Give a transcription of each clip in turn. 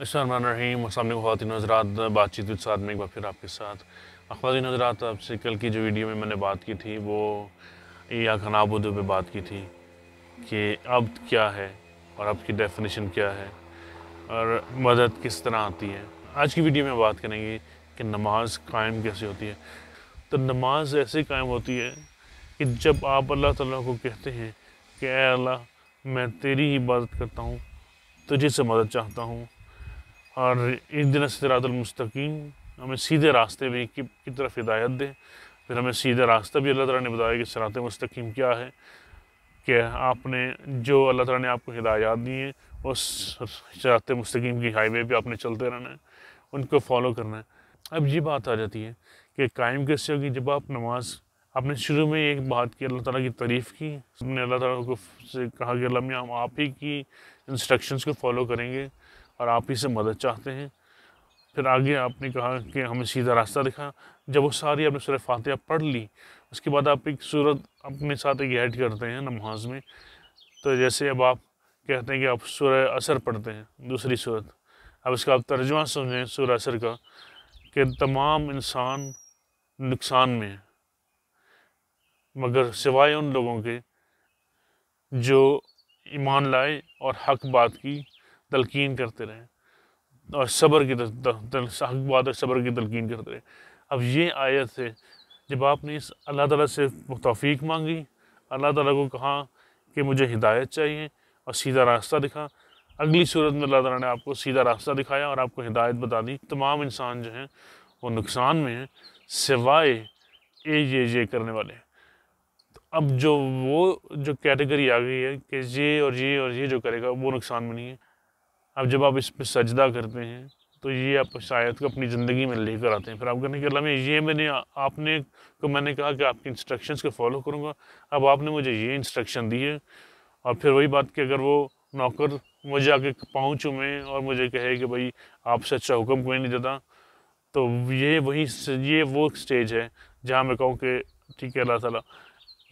रहीम सामने खातिन हजरात बातचीत विद साथ में एक बार फिर आपके साथ अखवातिन हजरात आपसे कल की जो वीडियो में मैंने बात की थी वो या खनाबुदो पे बात की थी कि अब क्या है और अब की डेफिनेशन क्या है और मदद किस तरह आती है आज की वीडियो में बात करेंगे कि नमाज कायम कैसे होती है तो नमाज ऐसे कायम होती है कि जब आप अल्लाह तला को कहते हैं कि अल्लाह मैं तेरी ही इबादत करता हूँ तुझे से मदद चाहता हूँ और इस दिन सिरातलमस्तकीम हमें सीधे रास्ते भी की, की तरफ हिदायत दें फिर हमें सीधे रास्ता भी अल्लाह ताला ने बताया कि सरात मस्तकीम क्या है कि आपने जो अल्लाह ताला ने आपको हिदायत दी है उस सरात मस्तकीम की हाईवे पे आपने चलते रहना है उनको फॉलो करना है अब ये बात आ जाती है कि कायम कैसे होगी जब आप नमाज आपने शुरू में एक बात की अल्लाह ताला की तारीफ़ की हमने अल्लाह ताला को से कहा कि अल्लाह हम आप ही की इंस्ट्रक्शंस को फॉलो करेंगे और आप ही से मदद चाहते हैं फिर आगे आपने कहा कि हमें सीधा रास्ता दिखा जब वो सारी आपने सुरह फातिहा पढ़ ली उसके बाद आप एक सूरत अपने साथ एक ऐड करते हैं नमाज में तो जैसे अब आप कहते हैं कि आप सुरह असर पढ़ते हैं दूसरी सूरत अब इसका आप तर्जमा समझें सूर्य असर का कि तमाम इंसान नुकसान में है मगर सिवाय उन लोगों के जो ईमान लाए और हक बात की तलकिन करते रहें और सब्र की हक और सब्र की तलकिन करते रहें अब ये आयत है जब आपने इस अल्लाह ताला से तोफ़ीक मांगी अल्लाह ताला को कहा कि मुझे हिदायत चाहिए और सीधा रास्ता दिखा अगली सूरत में अल्लाह ताला ने आपको सीधा रास्ता दिखाया और आपको हिदायत बता दी तमाम इंसान जो हैं वो नुकसान में हैं सिवाए ए ये ये करने वाले हैं तो अब जो वो जो कैटेगरी आ गई है कि ये और ये और ये जो करेगा वो नुकसान में नहीं है अब जब आप इस पर सजदा करते हैं तो ये आप शायद को अपनी ज़िंदगी में लेकर आते हैं फिर आप कहने के अलावा ये मैंने आपने को मैंने कहा कि आपके इंस्ट्रक्शंस को फॉलो करूँगा अब आपने मुझे ये इंस्ट्रक्शन दी है और फिर वही बात कि अगर वो नौकर मुझे आके पाँव मैं और मुझे कहे कि भाई आपसे अच्छा हुक्म कोई नहीं देता तो ये वही ये वो स्टेज है जहाँ मैं कहूँ कि ठीक है अल्लाह ताली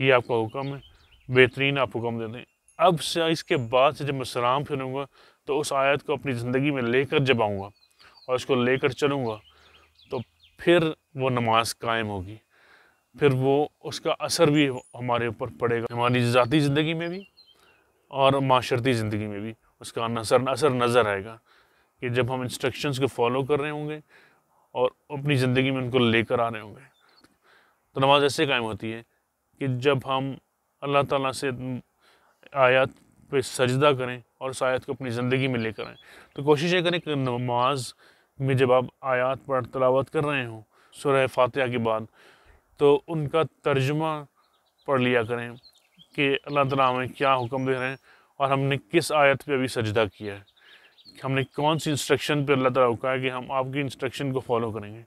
ये आपका हुक्म है बेहतरीन आप हुक्म दे दें अब से इसके बाद से जब मैं सलाम फिरूँगा तो उस आयत को अपनी ज़िंदगी में लेकर जब आऊँगा और उसको लेकर चलूँगा तो फिर वो नमाज कायम होगी फिर वो उसका असर भी हमारे ऊपर पड़ेगा हमारी ज़ाती ज़िंदगी में भी और माशरती ज़िंदगी में भी उसका नसर असर नज़र आएगा कि जब हम इंस्ट्रक्शंस को फॉलो कर रहे होंगे और अपनी ज़िंदगी में उनको लेकर आ रहे होंगे तो नमाज ऐसे कायम होती है कि जब हम अल्लाह ताला से आयत पे सजदा करें और उस आयत को अपनी ज़िंदगी में लेकर आएँ तो कोशिश ये करें कि नमाज में जब आप आयात पर तलावत कर रहे हों सुरह फातह के बाद तो उनका तर्जमा पढ़ लिया करें कि अल्लाह ताला हमें क्या हुक्म दे रहे हैं और हमने किस आयत पे अभी सजदा किया है हमने कौन सी इंस्ट्रक्शन पे अल्लाह ताला कहा है कि हम आपकी इंस्ट्रक्शन को फॉलो करेंगे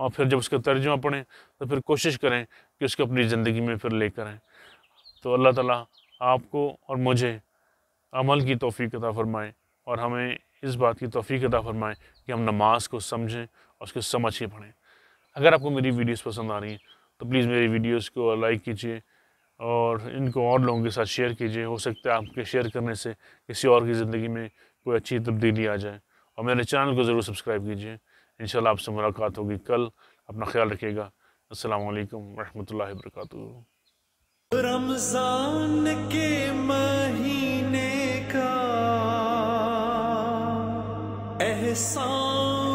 और फिर जब उसका तर्जमा पढ़ें तो फिर कोशिश करें कि उसको अपनी ज़िंदगी में फिर लेकर आएँ तो अल्लाह ताला आपको और मुझे अमल की तोफ़ी अदा फ़रमाएँ और हमें इस बात की तोफ़ी अदा फ़रमाएँ कि हम नमाज को समझें और उसको समझ के पढ़ें अगर आपको मेरी वीडियोस पसंद आ रही हैं तो प्लीज़ मेरी वीडियोस को लाइक कीजिए और इनको और लोगों के साथ शेयर कीजिए हो सकता है आपके शेयर करने से किसी और की ज़िंदगी में कोई अच्छी तब्दीली आ जाए और मेरे चैनल को ज़रूर सब्सक्राइब कीजिए इन आपसे मुलाकात होगी कल अपना ख्याल रखिएगा असलकम वरहमल वर्क रमज़ान के महीने this song.